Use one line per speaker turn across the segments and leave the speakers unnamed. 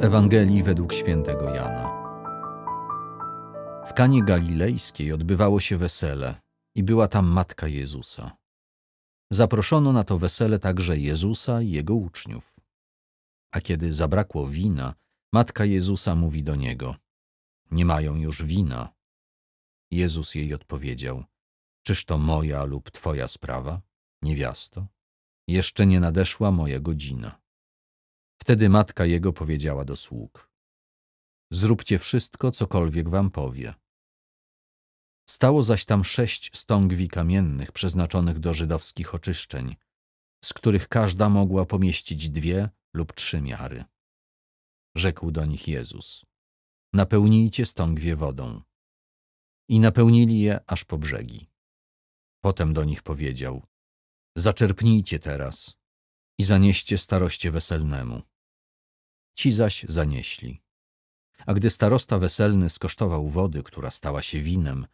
Ewangelii według świętego Jana. W Kanie Galilejskiej odbywało się wesele i była tam matka Jezusa. Zaproszono na to wesele także Jezusa i jego uczniów. A kiedy zabrakło wina, matka Jezusa mówi do niego: Nie mają już wina. Jezus jej odpowiedział: Czyż to moja lub twoja sprawa, niewiasto? Jeszcze nie nadeszła moja godzina. Wtedy matka jego powiedziała do sług. Zróbcie wszystko, cokolwiek wam powie. Stało zaś tam sześć stągwi kamiennych przeznaczonych do żydowskich oczyszczeń, z których każda mogła pomieścić dwie lub trzy miary. Rzekł do nich Jezus. Napełnijcie stągwie wodą. I napełnili je aż po brzegi. Potem do nich powiedział. Zaczerpnijcie teraz i zanieście staroście weselnemu. Ci zaś zanieśli. A gdy starosta weselny skosztował wody, która stała się winem,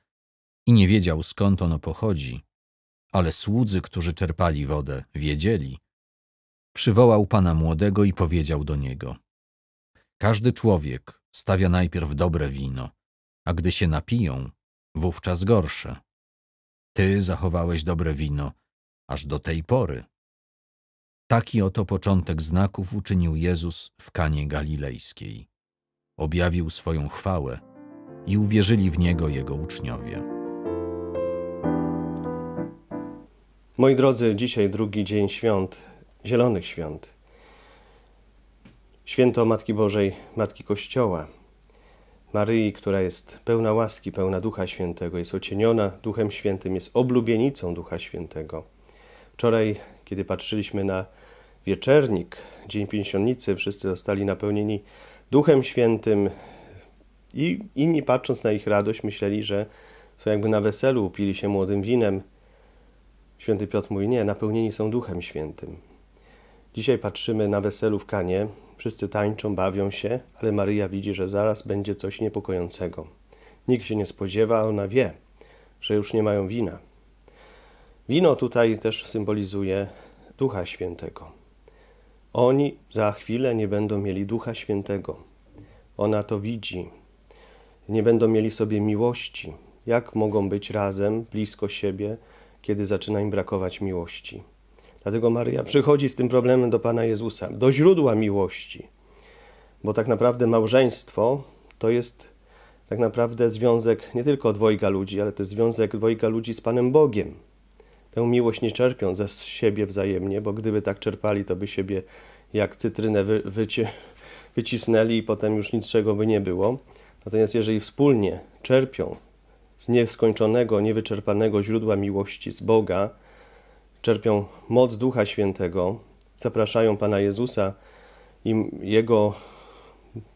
i nie wiedział skąd ono pochodzi, ale słudzy, którzy czerpali wodę, wiedzieli, przywołał pana młodego i powiedział do niego: Każdy człowiek stawia najpierw dobre wino, a gdy się napiją, wówczas gorsze. Ty zachowałeś dobre wino aż do tej pory. Taki oto początek znaków uczynił Jezus w Kanie Galilejskiej. Objawił swoją chwałę i uwierzyli w Niego Jego uczniowie. Moi drodzy, dzisiaj drugi
dzień świąt, Zielonych Świąt. Święto Matki Bożej, Matki Kościoła, Maryi, która jest pełna łaski, pełna Ducha Świętego, jest ocieniona Duchem Świętym, jest oblubienicą Ducha Świętego. Wczoraj kiedy patrzyliśmy na wieczernik, Dzień Pięćdziesiątnicy, wszyscy zostali napełnieni Duchem Świętym i inni patrząc na ich radość myśleli, że są jakby na weselu, upili się młodym winem. Święty Piotr mówi, nie, napełnieni są Duchem Świętym. Dzisiaj patrzymy na weselu w Kanie, wszyscy tańczą, bawią się, ale Maryja widzi, że zaraz będzie coś niepokojącego. Nikt się nie spodziewa, ona wie, że już nie mają wina. Wino tutaj też symbolizuje Ducha Świętego. Oni za chwilę nie będą mieli Ducha Świętego. Ona to widzi. Nie będą mieli w sobie miłości. Jak mogą być razem, blisko siebie, kiedy zaczyna im brakować miłości? Dlatego Maryja przychodzi z tym problemem do Pana Jezusa, do źródła miłości. Bo tak naprawdę małżeństwo to jest tak naprawdę związek nie tylko dwojga ludzi, ale to jest związek dwojga ludzi z Panem Bogiem tę miłość nie czerpią ze siebie wzajemnie, bo gdyby tak czerpali, to by siebie jak cytrynę wy, wycie, wycisnęli i potem już niczego by nie było. Natomiast jeżeli wspólnie czerpią z nieskończonego, niewyczerpanego źródła miłości, z Boga, czerpią moc Ducha Świętego, zapraszają Pana Jezusa i Jego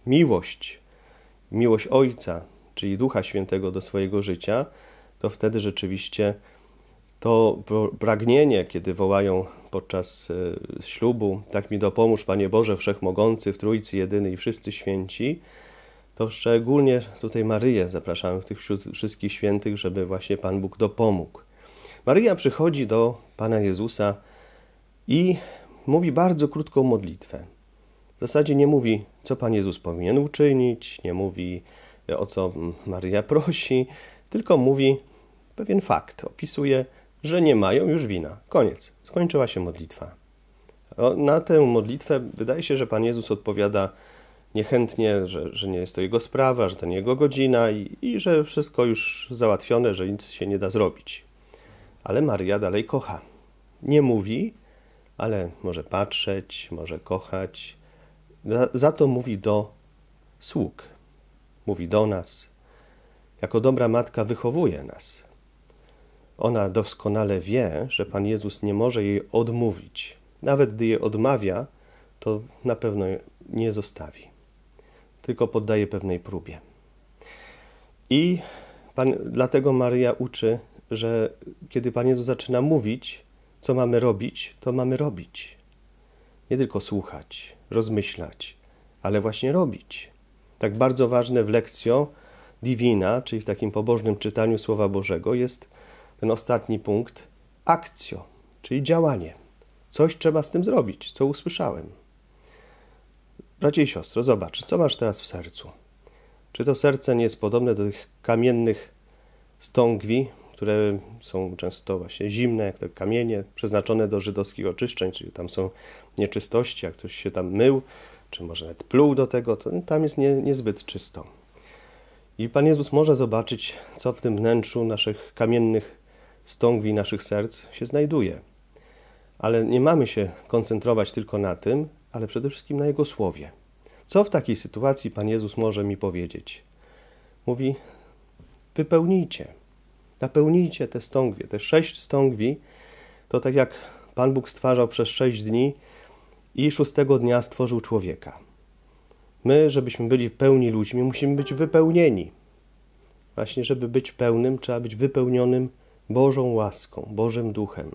miłość, miłość Ojca, czyli Ducha Świętego do swojego życia, to wtedy rzeczywiście to pragnienie, kiedy wołają podczas e, ślubu, tak mi dopomóż, Panie Boże Wszechmogący, w Trójcy Jedyny i wszyscy święci, to szczególnie tutaj Maryję zapraszamy w tych wszystkich świętych, żeby właśnie Pan Bóg dopomógł. Maryja przychodzi do Pana Jezusa i mówi bardzo krótką modlitwę. W zasadzie nie mówi, co Pan Jezus powinien uczynić, nie mówi, e, o co Maryja prosi, tylko mówi pewien fakt, opisuje że nie mają już wina. Koniec. Skończyła się modlitwa. O, na tę modlitwę wydaje się, że Pan Jezus odpowiada niechętnie, że, że nie jest to jego sprawa, że to nie jego godzina i, i że wszystko już załatwione, że nic się nie da zrobić. Ale Maria dalej kocha. Nie mówi, ale może patrzeć, może kochać. Za, za to mówi do sług. Mówi do nas. Jako dobra matka wychowuje nas ona doskonale wie, że Pan Jezus nie może jej odmówić. Nawet gdy jej odmawia, to na pewno nie zostawi, tylko poddaje pewnej próbie. I Pan, dlatego Maria uczy, że kiedy Pan Jezus zaczyna mówić, co mamy robić, to mamy robić. Nie tylko słuchać, rozmyślać, ale właśnie robić. Tak bardzo ważne w lekcjo divina, czyli w takim pobożnym czytaniu Słowa Bożego, jest ten ostatni punkt, akcjo, czyli działanie. Coś trzeba z tym zrobić, co usłyszałem. Bracie i siostro, zobacz, co masz teraz w sercu. Czy to serce nie jest podobne do tych kamiennych stągwi, które są często właśnie zimne, jak te kamienie, przeznaczone do żydowskich oczyszczeń, czyli tam są nieczystości, jak ktoś się tam mył, czy może nawet pluł do tego, to tam jest nie, niezbyt czysto. I Pan Jezus może zobaczyć, co w tym wnętrzu naszych kamiennych stągwi naszych serc się znajduje. Ale nie mamy się koncentrować tylko na tym, ale przede wszystkim na Jego Słowie. Co w takiej sytuacji Pan Jezus może mi powiedzieć? Mówi, wypełnijcie, napełnijcie te stągwie. Te sześć stągwi to tak jak Pan Bóg stwarzał przez sześć dni i szóstego dnia stworzył człowieka. My, żebyśmy byli pełni ludźmi, musimy być wypełnieni. Właśnie, żeby być pełnym, trzeba być wypełnionym Bożą łaską, Bożym Duchem,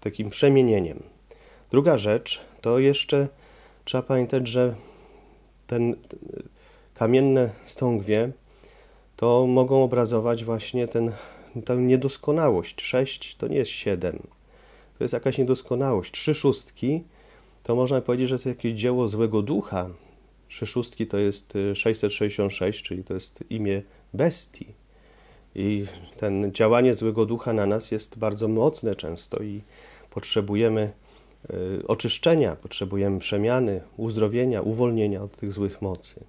takim przemienieniem. Druga rzecz to jeszcze trzeba pamiętać, że ten kamienne stągwie to mogą obrazować właśnie ten, tę niedoskonałość. Sześć to nie jest siedem. To jest jakaś niedoskonałość. Trzy szóstki to można powiedzieć, że to jakieś dzieło złego ducha. Trzy szóstki to jest 666, y, czyli to jest imię bestii i ten działanie złego ducha na nas jest bardzo mocne często i potrzebujemy y, oczyszczenia, potrzebujemy przemiany, uzdrowienia, uwolnienia od tych złych mocy.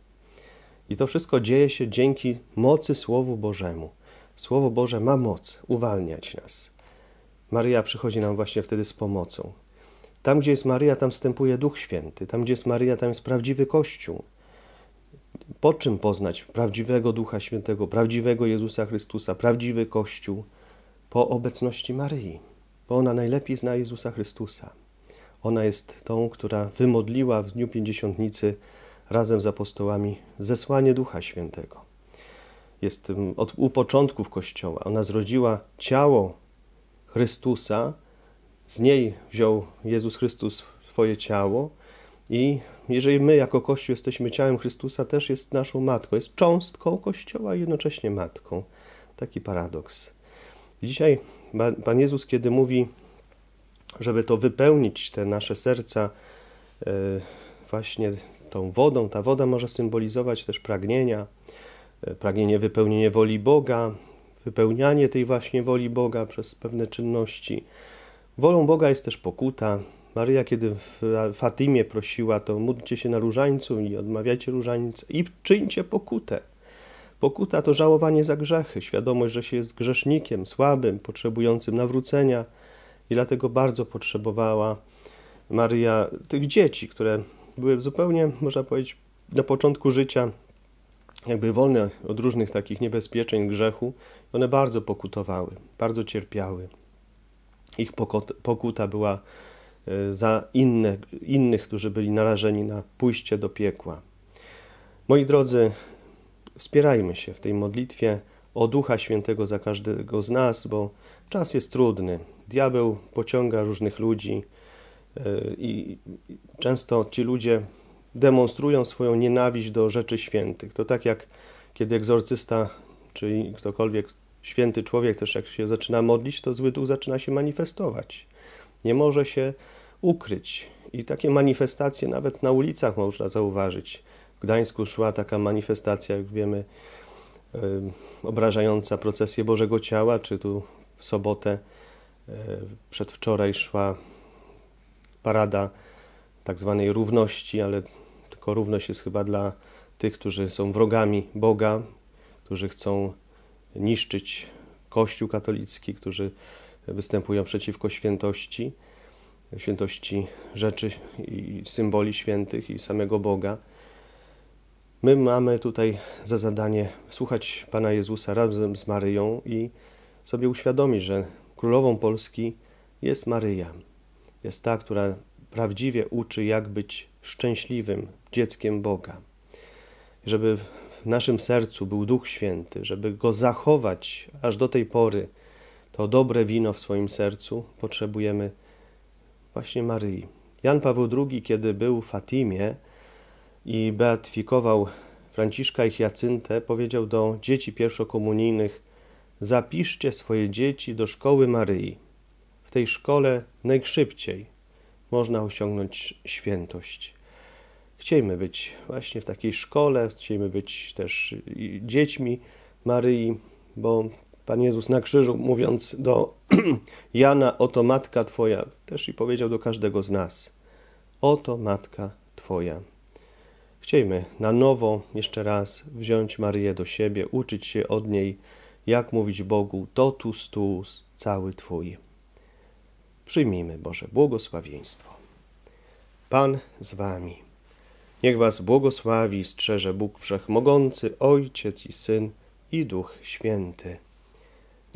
I to wszystko dzieje się dzięki mocy Słowu Bożemu. Słowo Boże ma moc uwalniać nas. Maryja przychodzi nam właśnie wtedy z pomocą. Tam, gdzie jest Maryja, tam wstępuje Duch Święty. Tam, gdzie jest Maryja, tam jest prawdziwy Kościół po czym poznać prawdziwego Ducha Świętego, prawdziwego Jezusa Chrystusa, prawdziwy Kościół? Po obecności Maryi, bo ona najlepiej zna Jezusa Chrystusa. Ona jest tą, która wymodliła w dniu pięćdziesiątnicy razem z apostołami zesłanie Ducha Świętego. Jest mm, od u początków Kościoła. Ona zrodziła ciało Chrystusa, z niej wziął Jezus Chrystus swoje ciało, i jeżeli my jako Kościół jesteśmy ciałem Chrystusa, też jest naszą matką, jest cząstką Kościoła i jednocześnie matką. Taki paradoks. dzisiaj Pan Jezus, kiedy mówi, żeby to wypełnić, te nasze serca, e, właśnie tą wodą, ta woda może symbolizować też pragnienia, e, pragnienie wypełnienie woli Boga, wypełnianie tej właśnie woli Boga przez pewne czynności. Wolą Boga jest też pokuta, Maryja, kiedy w Fatimie prosiła, to módlcie się na różańcu i odmawiajcie różańca i czyńcie pokutę. Pokuta to żałowanie za grzechy, świadomość, że się jest grzesznikiem, słabym, potrzebującym nawrócenia i dlatego bardzo potrzebowała Maria tych dzieci, które były zupełnie, można powiedzieć, na początku życia jakby wolne od różnych takich niebezpieczeń, grzechu. One bardzo pokutowały, bardzo cierpiały. Ich pokuta była Y, za inne, innych, którzy byli narażeni na pójście do piekła. Moi drodzy, wspierajmy się w tej modlitwie o Ducha Świętego za każdego z nas, bo czas jest trudny. Diabeł pociąga różnych ludzi y, i często ci ludzie demonstrują swoją nienawiść do rzeczy świętych. To tak jak kiedy egzorcysta, czy ktokolwiek święty człowiek też jak się zaczyna modlić, to zły duch zaczyna się manifestować nie może się ukryć. I takie manifestacje nawet na ulicach można zauważyć. W Gdańsku szła taka manifestacja, jak wiemy, obrażająca procesję Bożego Ciała, czy tu w sobotę e, przedwczoraj szła parada tak zwanej równości, ale tylko równość jest chyba dla tych, którzy są wrogami Boga, którzy chcą niszczyć Kościół katolicki, którzy występują przeciwko świętości, świętości rzeczy i symboli świętych i samego Boga. My mamy tutaj za zadanie słuchać Pana Jezusa razem z Maryją i sobie uświadomić, że królową Polski jest Maryja. Jest ta, która prawdziwie uczy, jak być szczęśliwym dzieckiem Boga. Żeby w naszym sercu był Duch Święty, żeby go zachować aż do tej pory, to dobre wino w swoim sercu potrzebujemy właśnie Maryi. Jan Paweł II, kiedy był w Fatimie i beatyfikował Franciszka i Hiacyntę, powiedział do dzieci pierwszokomunijnych: Zapiszcie swoje dzieci do szkoły Maryi. W tej szkole najszybciej można osiągnąć świętość. Chciejmy być właśnie w takiej szkole, chciejmy być też dziećmi Maryi, bo Pan Jezus na krzyżu, mówiąc do Jana, oto matka Twoja, też i powiedział do każdego z nas, oto matka Twoja. Chciejmy na nowo jeszcze raz wziąć Marię do siebie, uczyć się od niej, jak mówić Bogu, totus tuus, cały Twój. Przyjmijmy Boże błogosławieństwo. Pan z Wami. Niech Was błogosławi i strzeże Bóg Wszechmogący, Ojciec i Syn i Duch Święty.